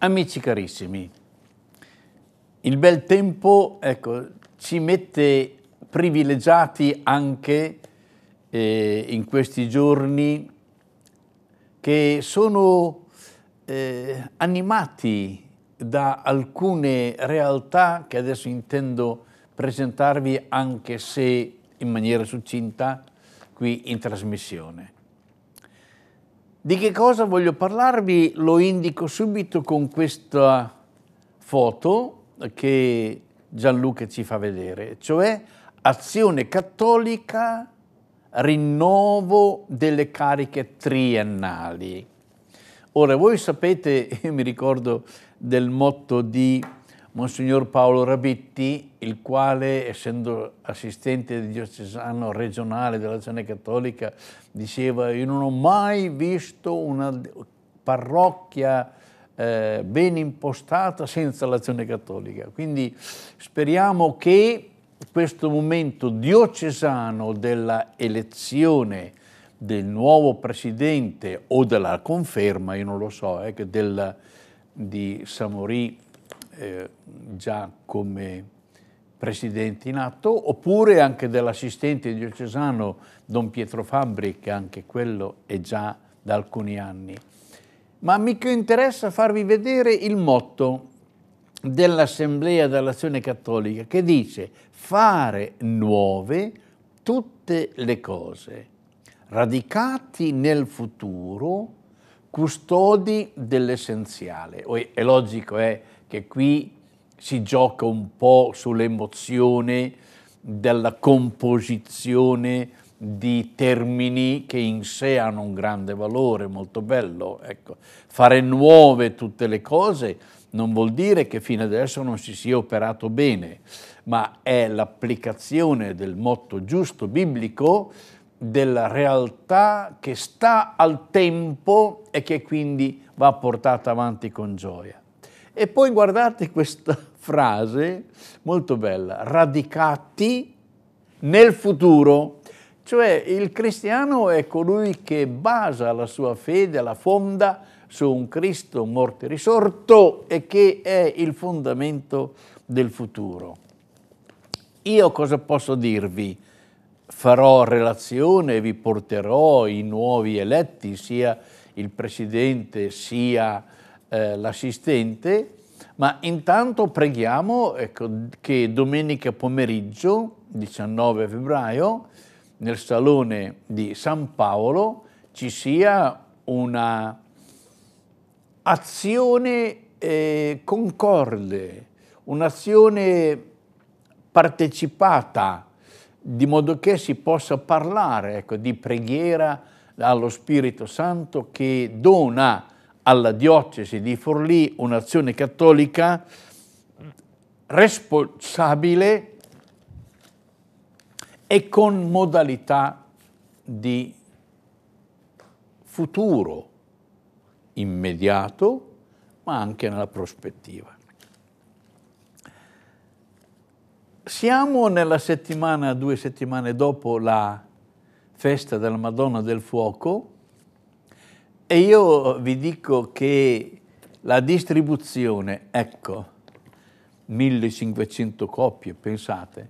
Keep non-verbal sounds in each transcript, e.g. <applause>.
Amici carissimi, il bel tempo ecco, ci mette privilegiati anche eh, in questi giorni che sono eh, animati da alcune realtà che adesso intendo presentarvi anche se in maniera succinta qui in trasmissione. Di che cosa voglio parlarvi lo indico subito con questa foto che Gianluca ci fa vedere, cioè azione cattolica, rinnovo delle cariche triennali. Ora voi sapete, <laughs> io mi ricordo del motto di Monsignor Paolo Rabitti, il quale, essendo assistente diocesano regionale dell'azione cattolica, diceva io non ho mai visto una parrocchia eh, ben impostata senza l'azione cattolica. Quindi speriamo che questo momento diocesano della elezione del nuovo presidente o della conferma, io non lo so, eh, del, di Samorì, eh, già come presidente in atto, oppure anche dell'assistente diocesano Don Pietro Fabri, che anche quello è già da alcuni anni. Ma mi interessa farvi vedere il motto dell'Assemblea dell'Azione Cattolica che dice fare nuove tutte le cose, radicati nel futuro, custodi dell'essenziale. È logico, è eh? che qui si gioca un po' sull'emozione della composizione di termini che in sé hanno un grande valore, molto bello. Ecco. Fare nuove tutte le cose non vuol dire che fino adesso non si sia operato bene, ma è l'applicazione del motto giusto biblico della realtà che sta al tempo e che quindi va portata avanti con gioia. E poi guardate questa <laughs> frase molto bella, radicati nel futuro. Cioè il cristiano è colui che basa la sua fede, la fonda su un Cristo morto e risorto e che è il fondamento del futuro. Io cosa posso dirvi? Farò relazione, vi porterò i nuovi eletti, sia il Presidente sia eh, l'assistente, ma intanto preghiamo ecco, che domenica pomeriggio, 19 febbraio, nel salone di San Paolo ci sia una azione eh, concorde, un'azione partecipata, di modo che si possa parlare ecco, di preghiera allo Spirito Santo che dona alla diocesi di Forlì un'azione cattolica responsabile e con modalità di futuro immediato, ma anche nella prospettiva. Siamo nella settimana, due settimane dopo la festa della Madonna del Fuoco, e io vi dico che la distribuzione, ecco, 1500 copie, pensate,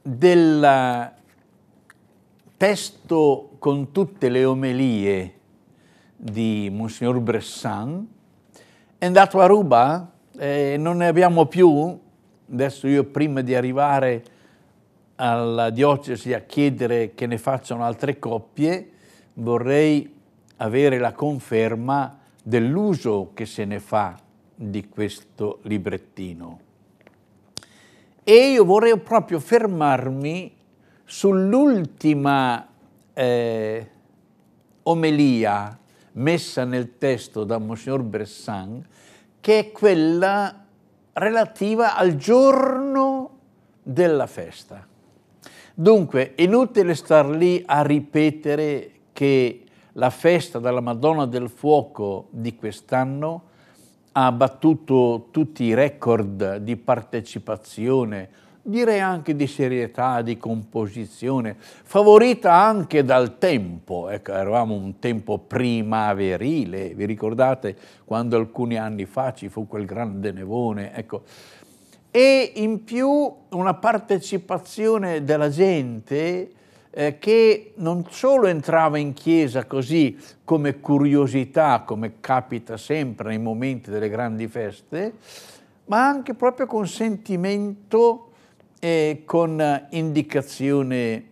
del testo con tutte le omelie di Monsignor Bressan è andato a Ruba eh, non ne abbiamo più. Adesso io prima di arrivare alla diocesi a chiedere che ne facciano altre coppie vorrei avere la conferma dell'uso che se ne fa di questo librettino. E io vorrei proprio fermarmi sull'ultima eh, omelia messa nel testo da Monsignor Bressan, che è quella relativa al giorno della festa. Dunque, inutile star lì a ripetere che la festa della Madonna del Fuoco di quest'anno ha battuto tutti i record di partecipazione, direi anche di serietà, di composizione, favorita anche dal tempo. Ecco, eravamo un tempo primaverile, vi ricordate quando alcuni anni fa ci fu quel grande nevone? Ecco. E in più una partecipazione della gente eh, che non solo entrava in chiesa così come curiosità, come capita sempre nei momenti delle grandi feste, ma anche proprio con sentimento e con indicazione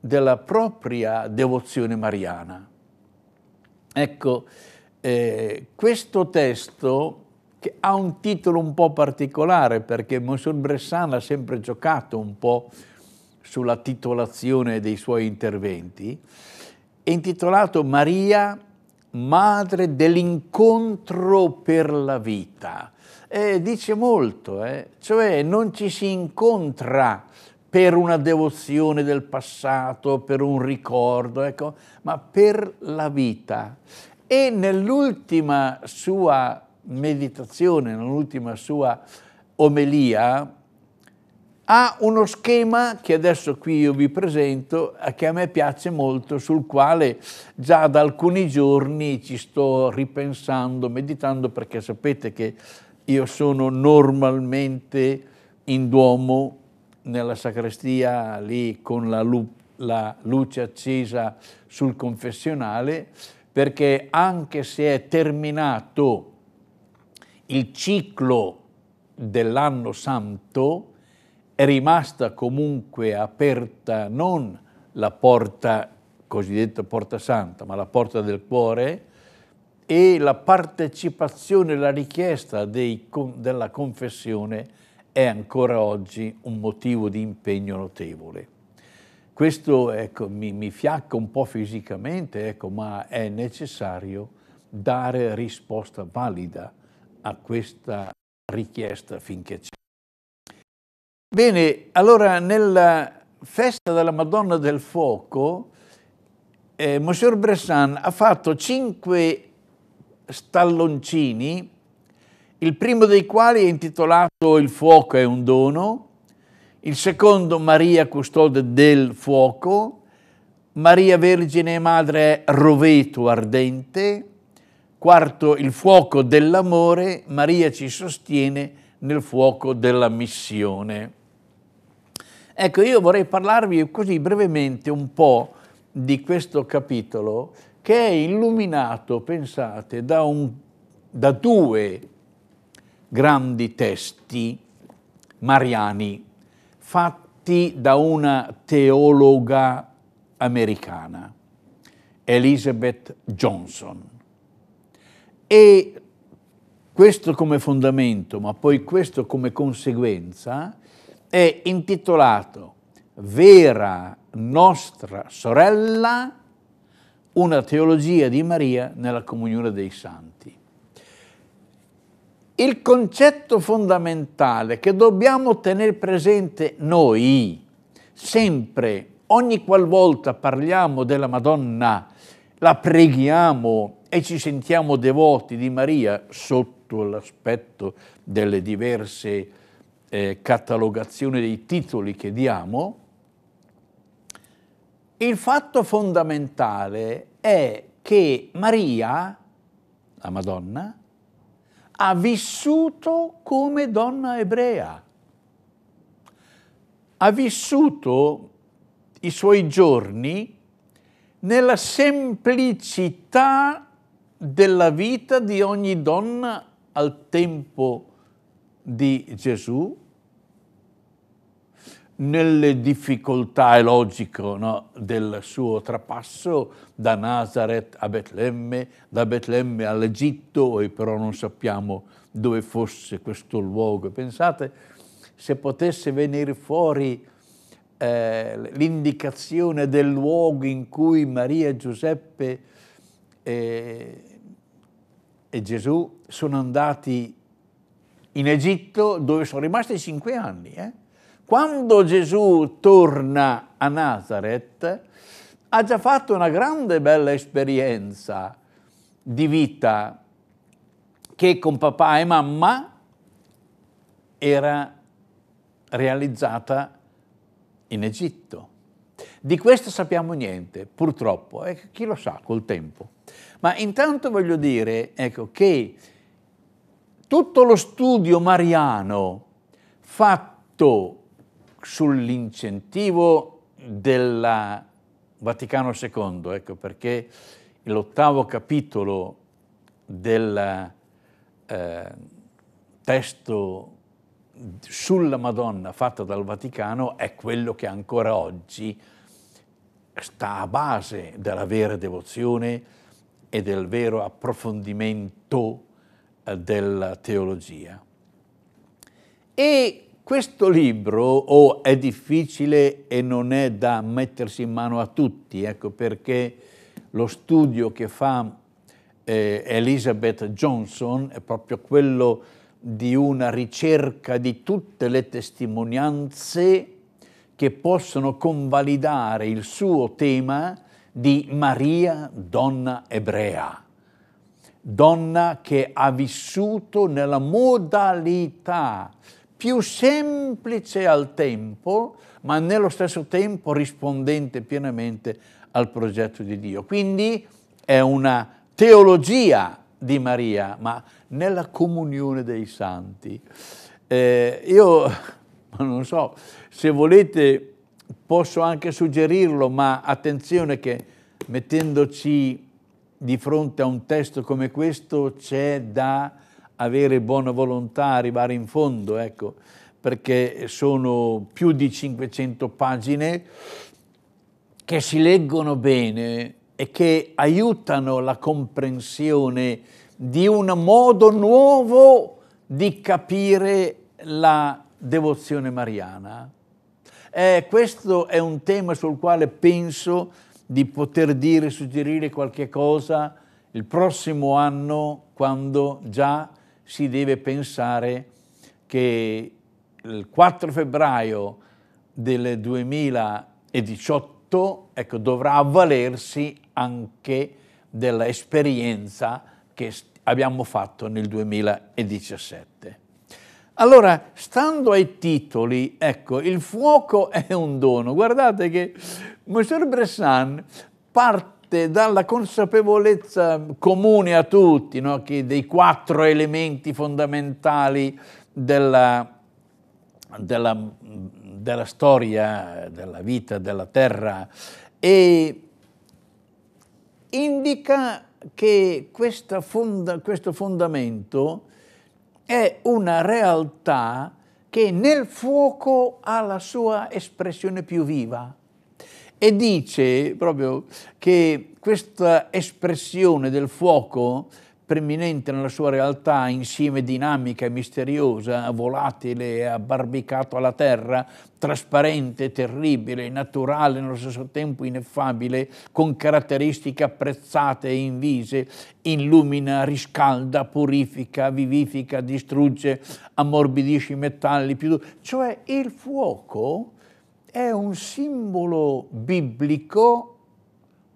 della propria devozione mariana. Ecco, eh, questo testo che ha un titolo un po' particolare perché Monsignor Bressan l'ha sempre giocato un po' sulla titolazione dei suoi interventi, è intitolato Maria, madre dell'incontro per la vita. E dice molto, eh? cioè non ci si incontra per una devozione del passato, per un ricordo, ecco, ma per la vita. E nell'ultima sua meditazione, nell'ultima sua omelia, ha uno schema che adesso qui io vi presento, eh, che a me piace molto, sul quale già da alcuni giorni ci sto ripensando, meditando, perché sapete che io sono normalmente in Duomo, nella sacrestia, lì con la, lu la luce accesa sul confessionale, perché anche se è terminato il ciclo dell'anno santo, è rimasta comunque aperta non la porta cosiddetta porta santa, ma la porta del cuore e la partecipazione, la richiesta dei, della confessione è ancora oggi un motivo di impegno notevole. Questo ecco, mi, mi, fiacca un po' fisicamente, ecco, ma è necessario dare risposta valida a questa richiesta finché c'è. Bene, allora nella festa della Madonna del Fuoco, eh, Monsignor Bressan ha fatto cinque stalloncini, il primo dei quali è intitolato Il fuoco è un dono, il secondo Maria custode del fuoco, Maria Vergine e Madre Roveto ardente, quarto il fuoco dell'amore, Maria ci sostiene nel fuoco della missione. Ecco, io vorrei parlarvi così brevemente un po' di questo capitolo che è illuminato, pensate, da, un, da due grandi testi mariani fatti da una teologa americana, Elizabeth Johnson. E questo come fondamento, ma poi questo come conseguenza, è intitolato Vera nostra sorella, una teologia di Maria nella comunione dei santi. Il concetto fondamentale che dobbiamo tenere presente noi, sempre, ogni qualvolta parliamo della Madonna, la preghiamo e ci sentiamo devoti di Maria sotto l'aspetto delle diverse eh, catalogazione dei titoli che diamo, il fatto fondamentale è che Maria, la Madonna, ha vissuto come donna ebrea, ha vissuto i suoi giorni nella semplicità della vita di ogni donna al tempo di Gesù nelle difficoltà, è logico, no, del suo trapasso da Nazareth a Betlemme, da Betlemme all'Egitto, e però non sappiamo dove fosse questo luogo. Pensate se potesse venire fuori eh, l'indicazione del luogo in cui Maria e Giuseppe eh, e Gesù sono andati in Egitto dove sono rimasti cinque anni. Eh? Quando Gesù torna a Nazareth, ha già fatto una grande bella esperienza di vita che con papà e mamma era realizzata in Egitto. Di questo sappiamo niente, purtroppo, eh, chi lo sa col tempo. Ma intanto voglio dire ecco, che tutto lo studio mariano fatto sull'incentivo del Vaticano II, ecco perché l'ottavo capitolo del eh, testo sulla Madonna fatta dal Vaticano è quello che ancora oggi sta a base della vera devozione e del vero approfondimento eh, della teologia. E questo libro o oh, è difficile e non è da mettersi in mano a tutti, ecco perché lo studio che fa eh, Elizabeth Johnson è proprio quello di una ricerca di tutte le testimonianze che possono convalidare il suo tema di Maria, donna ebrea, donna che ha vissuto nella modalità più semplice al tempo, ma nello stesso tempo rispondente pienamente al progetto di Dio. Quindi è una teologia di Maria, ma nella comunione dei santi. Eh, io <laughs> non so, se volete posso anche suggerirlo, ma attenzione che mettendoci di fronte a un testo come questo c'è da avere buona volontà, arrivare in fondo, ecco, perché sono più di 500 pagine che si leggono bene e che aiutano la comprensione di un modo nuovo di capire la devozione mariana. Eh, questo è un tema sul quale penso di poter dire, suggerire qualche cosa il prossimo anno quando già si deve pensare che il 4 febbraio del 2018 ecco, dovrà avvalersi anche dell'esperienza che abbiamo fatto nel 2017. Allora, stando ai titoli, ecco, il fuoco è un dono. Guardate che Monsieur Bressan parte parte dalla consapevolezza comune a tutti no? dei quattro elementi fondamentali della, della, della storia, della vita, della terra e indica che fonda, questo fondamento è una realtà che nel fuoco ha la sua espressione più viva e dice proprio che questa espressione del fuoco preminente nella sua realtà, insieme dinamica e misteriosa, volatile, e abbarbicato alla terra, trasparente, terribile, naturale, nello stesso tempo ineffabile, con caratteristiche apprezzate e invise, illumina, riscalda, purifica, vivifica, distrugge, ammorbidisce i metalli, più... cioè il fuoco è un simbolo biblico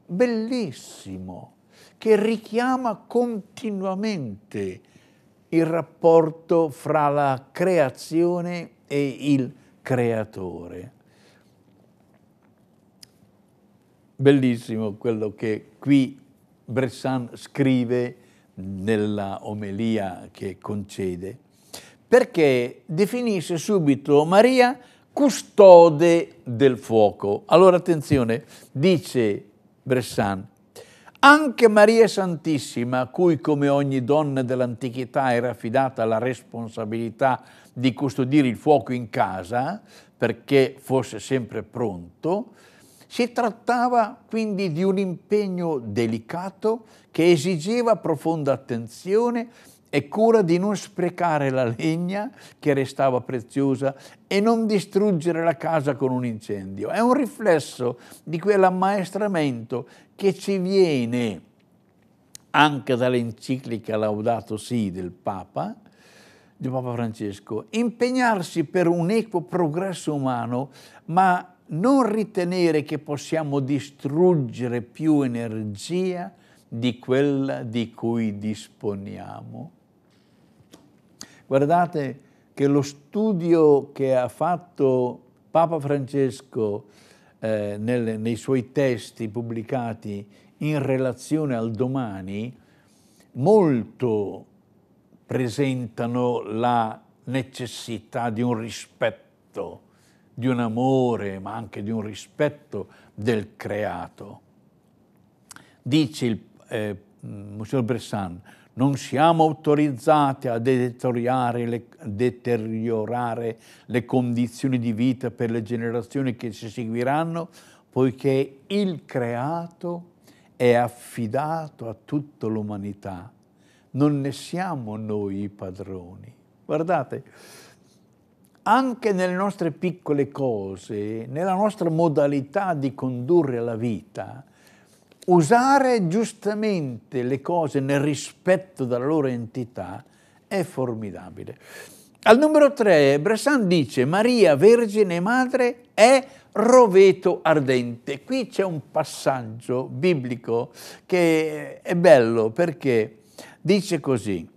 bellissimo che richiama continuamente il rapporto fra la creazione e il creatore. Bellissimo quello che qui Bressan scrive nella omelia che concede, perché definisce subito Maria custode del fuoco. Allora attenzione, dice Bressan, anche Maria Santissima, a cui come ogni donna dell'antichità era affidata la responsabilità di custodire il fuoco in casa, perché fosse sempre pronto, si trattava quindi di un impegno delicato che esigeva profonda attenzione e cura di non sprecare la legna che restava preziosa e non distruggere la casa con un incendio. È un riflesso di quell'ammaestramento che ci viene anche dall'enciclica Laudato Si del Papa, di Papa Francesco, impegnarsi per un equo progresso umano, ma non ritenere che possiamo distruggere più energia di quella di cui disponiamo Guardate che lo studio che ha fatto Papa Francesco eh, nel, nei suoi testi pubblicati in relazione al domani, molto presentano la necessità di un rispetto, di un amore, ma anche di un rispetto del creato. Dice il eh, Monsignor Bressan, non siamo autorizzati a le, deteriorare le condizioni di vita per le generazioni che ci seguiranno, poiché il creato è affidato a tutta l'umanità. Non ne siamo noi i padroni. Guardate, anche nelle nostre piccole cose, nella nostra modalità di condurre la vita, usare giustamente le cose nel rispetto della loro entità è formidabile. Al numero 3 Bressan dice Maria Vergine Madre è roveto ardente. Qui c'è un passaggio biblico che è bello perché dice così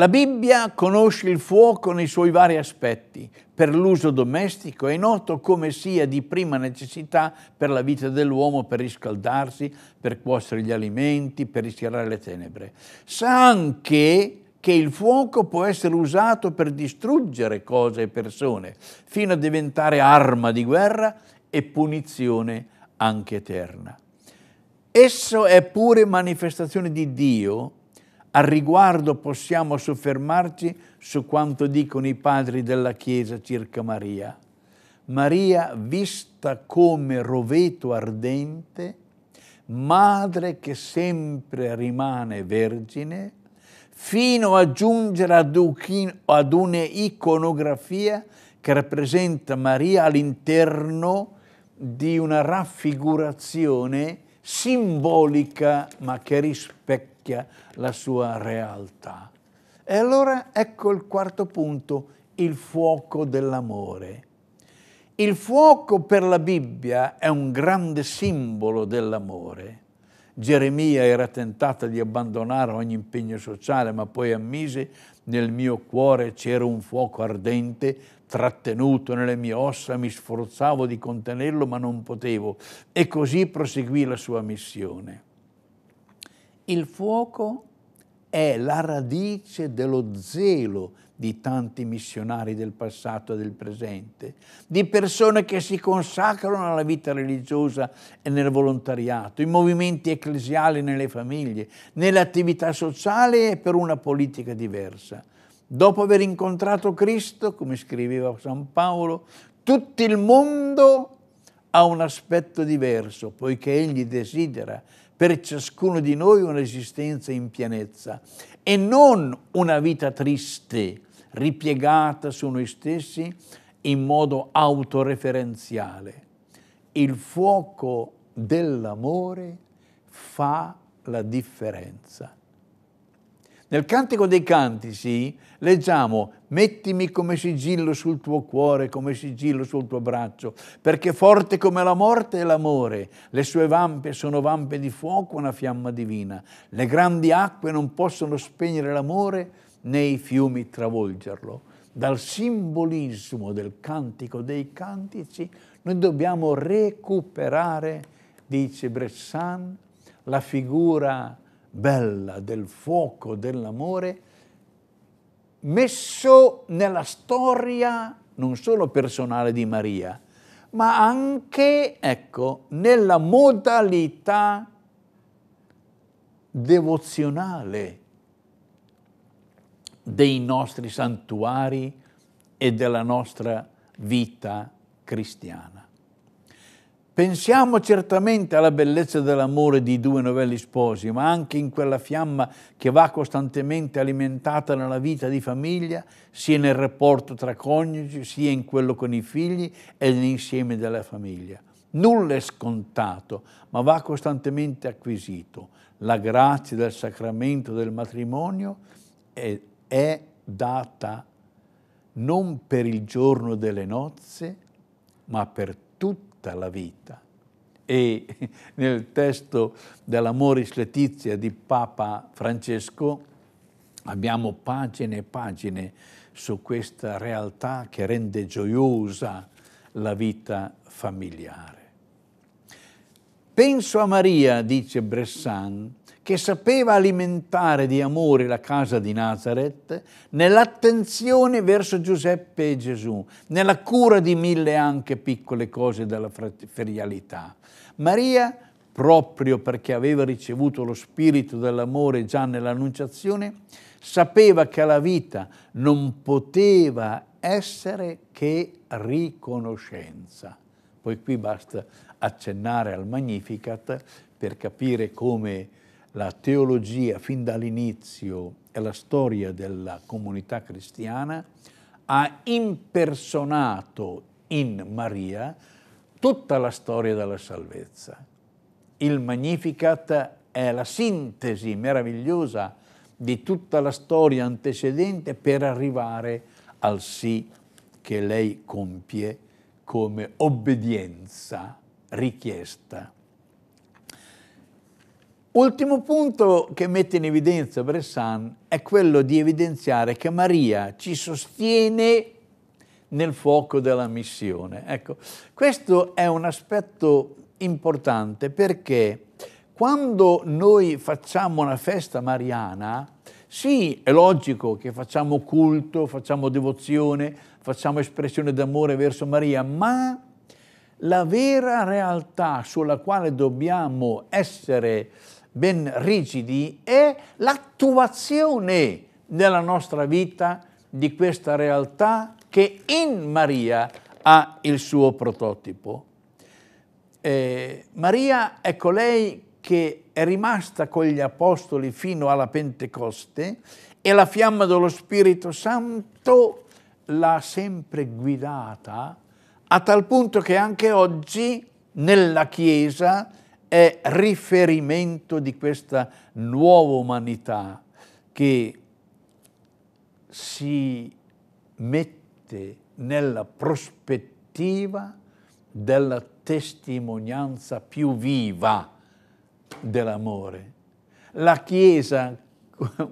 la Bibbia conosce il fuoco nei suoi vari aspetti. Per l'uso domestico è noto come sia di prima necessità per la vita dell'uomo per riscaldarsi, per cuocere gli alimenti, per rischiarare le tenebre. Sa anche che il fuoco può essere usato per distruggere cose e persone, fino a diventare arma di guerra e punizione anche eterna. Esso è pure manifestazione di Dio al riguardo possiamo soffermarci su quanto dicono i padri della Chiesa circa Maria. Maria, vista come roveto ardente, madre che sempre rimane vergine, fino a giungere ad un'iconografia che rappresenta Maria all'interno di una raffigurazione simbolica ma che rispecchia rispecchia la sua realtà. E allora ecco il quarto punto, il fuoco dell'amore. Il fuoco per la Bibbia è un grande simbolo dell'amore. Geremia era tentata di abbandonare ogni impegno sociale, ma poi ammise nel mio cuore c'era un fuoco ardente trattenuto nelle mie ossa, mi sforzavo di contenerlo ma non potevo. E così proseguì la sua missione. Il fuoco è la radice dello zelo di tanti missionari del passato e del presente, di persone che si consacrano alla vita religiosa e nel volontariato, in movimenti ecclesiali nelle famiglie, nelle attività sociali e per una politica diversa. Dopo aver incontrato Cristo, come scriveva San Paolo, tutto il mondo ha un aspetto diverso, poiché egli desidera per ciascuno di noi un'esistenza in pienezza e non una vita triste, ripiegata su noi stessi in modo autoreferenziale. Il fuoco dell'amore fa la differenza. Nel Cantico dei Cantici leggiamo mettimi come sigillo sul tuo cuore, come sigillo sul tuo braccio, perché forte come la morte è l'amore, le sue vampe sono vampe di fuoco, una fiamma divina, le grandi acque non possono spegnere l'amore né i fiumi travolgerlo. Dal simbolismo del Cantico dei Cantici noi dobbiamo recuperare, dice Bressan, la figura bella del fuoco dell'amore messo nella storia non solo personale di Maria, ma anche, ecco, nella modalità devozionale dei nostri santuari e della nostra vita cristiana. Pensiamo certamente alla bellezza dell'amore di due novelli sposi, ma anche in quella fiamma che va costantemente alimentata nella vita di famiglia, sia nel rapporto tra coniugi, sia in quello con i figli e nell'insieme della famiglia. Nulla è scontato, ma va costantemente acquisito. La grazia del sacramento del matrimonio è, è data non per il giorno delle nozze, ma per tutti tutta la vita. E <laughs> nel testo dell'Amoris Letizia di Papa Francesco abbiamo pagine e pagine su questa realtà che rende gioiosa la vita familiare. Penso a Maria, dice Bressan, che sapeva alimentare di amore la casa di Nazareth, nell'attenzione verso Giuseppe e Gesù, nella cura di mille anche piccole cose della ferialità. Maria, proprio perché aveva ricevuto lo spirito dell'amore già nell'annunciazione, sapeva che la vita non poteva essere che riconoscenza. Poi qui basta accennare al Magnificat per capire come la teologia fin dall'inizio e la storia della comunità cristiana, ha impersonato in Maria tutta la storia della salvezza. Il Magnificat è la sintesi meravigliosa di tutta la storia antecedente per arrivare al sì che lei compie come obbedienza richiesta Ultimo punto che mette in evidenza Bressan è quello di evidenziare che Maria ci sostiene nel fuoco della missione. Ecco, questo è un aspetto importante perché quando noi facciamo una festa mariana, sì, è logico che facciamo culto, facciamo devozione, facciamo espressione d'amore verso Maria, ma la vera realtà sulla quale dobbiamo essere ben rigidi è l'attuazione nella nostra vita di questa realtà che in Maria ha il suo prototipo. Eh, Maria è colei ecco che è rimasta con gli apostoli fino alla Pentecoste e la fiamma dello Spirito Santo l'ha sempre guidata a tal punto che anche oggi nella Chiesa è riferimento di questa nuova umanità che si mette nella prospettiva della testimonianza più viva dell'amore. La Chiesa, <laughs>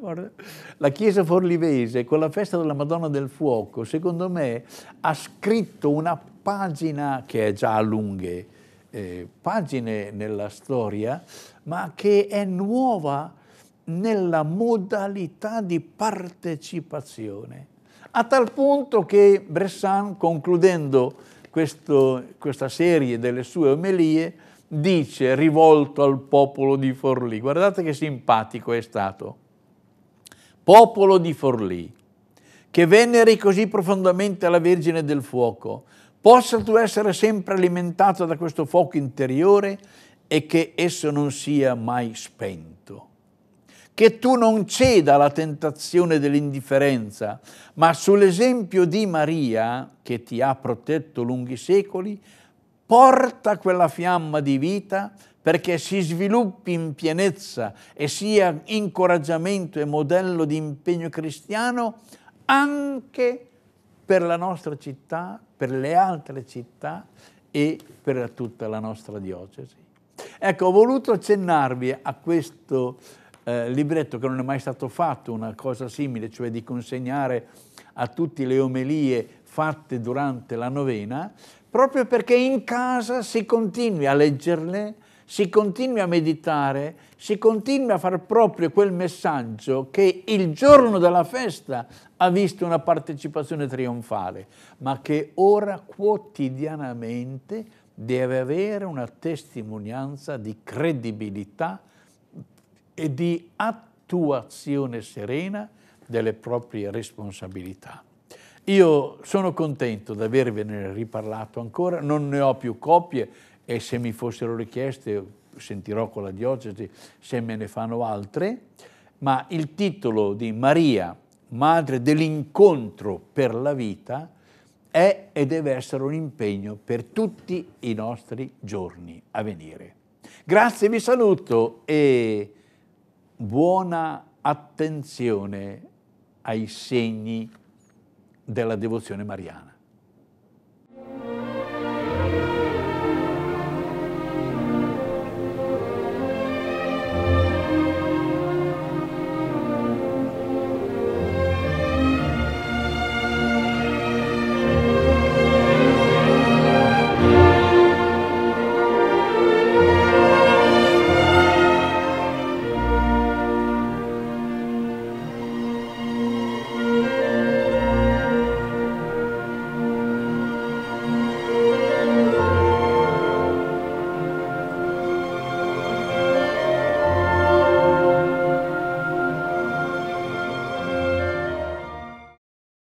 la Chiesa forlivese con la festa della Madonna del Fuoco, secondo me, ha scritto una pagina che è già a lunghe, eh, pagine nella storia, ma che è nuova nella modalità di partecipazione. A tal punto che Bressan, concludendo questo, questa serie delle sue omelie, dice, rivolto al popolo di Forlì, guardate che simpatico è stato, popolo di Forlì, che veneri così profondamente alla Vergine del Fuoco, possa tu essere sempre alimentato da questo fuoco interiore e che esso non sia mai spento. Che tu non ceda alla tentazione dell'indifferenza, ma sull'esempio di Maria, che ti ha protetto lunghi secoli, porta quella fiamma di vita perché si sviluppi in pienezza e sia incoraggiamento e modello di impegno cristiano anche per la nostra città, per le altre città e per tutta la nostra diocesi. Ecco, ho voluto accennarvi a questo eh, libretto che non è mai stato fatto, una cosa simile, cioè di consegnare a tutti le omelie fatte durante la novena, proprio perché in casa si continui a leggerle, si continui a meditare, si continui a far proprio quel messaggio che il giorno della festa ha visto una partecipazione trionfale, ma che ora quotidianamente deve avere una testimonianza di credibilità e di attuazione serena delle proprie responsabilità. Io sono contento di avervene riparlato ancora, non ne ho più copie, e se mi fossero richieste sentirò con la diocesi se me ne fanno altre, ma il titolo di Maria, madre dell'incontro per la vita, è e deve essere un impegno per tutti i nostri giorni a venire. Grazie, vi saluto e buona attenzione ai segni della devozione mariana.